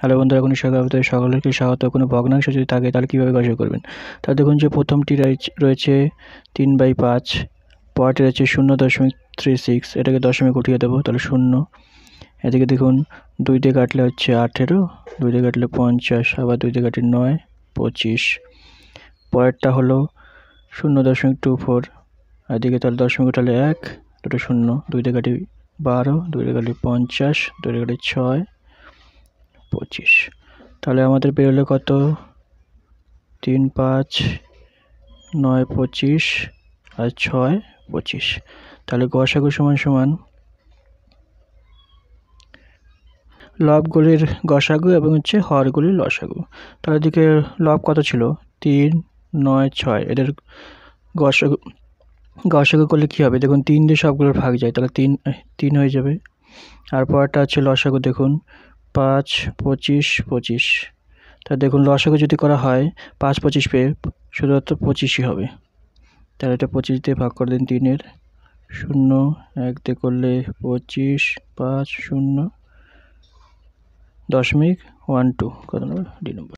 hello বন্ধুরা এখন স্বাগত আপনাদের সকলকে স্বাগত কোনো ভগ্নাংশ যদি থাকে তাহলে কীভাবে গসয় করবেন তা দেখুন যে প্রথমটি রয়েছে তিন বাই পাঁচ পরটি রয়েছে শূন্য দশমিক থ্রি সিক্স এটাকে দশমিক উঠিয়ে দেবো তাহলে শূন্য এদিকে দেখুন দুই দিয়ে কাটলে হচ্ছে আঠেরো দুই দিয়ে কাটলে পঞ্চাশ আবার দুই দিয়ে কাটলে নয় পঁচিশ পরেরটা হলো শূন্য দশমিক টু ফোর এদিকে তাহলে দশমিক উঠালে এক দুটো শূন্য দুই দিয়ে কাটি বারো দুইটা দিয়ে পঞ্চাশ দুইটা দিয়ে ছয় পঁচিশ তাহলে আমাদের বেরোলে কত তিন পাঁচ নয় পঁচিশ আর ছয় পঁচিশ তাহলে গসাগু সমান সমান লবগুলির গসাগু এবং হচ্ছে হরগুলির লসাগু তাহলে দিকে লব কত ছিল তিন নয় ছয় এদের গসাগু গসাগু করলে কী হবে দেখুন তিন দিয়ে সবগুলোর ভাগ যায় তাহলে তিন তিন হয়ে যাবে আর পরেরটা হচ্ছে লসাগু দেখুন পাঁচ পঁচিশ পঁচিশ তা দেখুন লসাগু যদি করা হয় পাঁচ পঁচিশ পেয়ে শুধুমাত্র পঁচিশই হবে তাহলে এটা পঁচিশ দিয়ে ভাগ করে দিন তিনের শূন্য এক দিয়ে করলে পঁচিশ পাঁচ শূন্য দশমিক ওয়ান টু কত নম্বর ডি নম্বর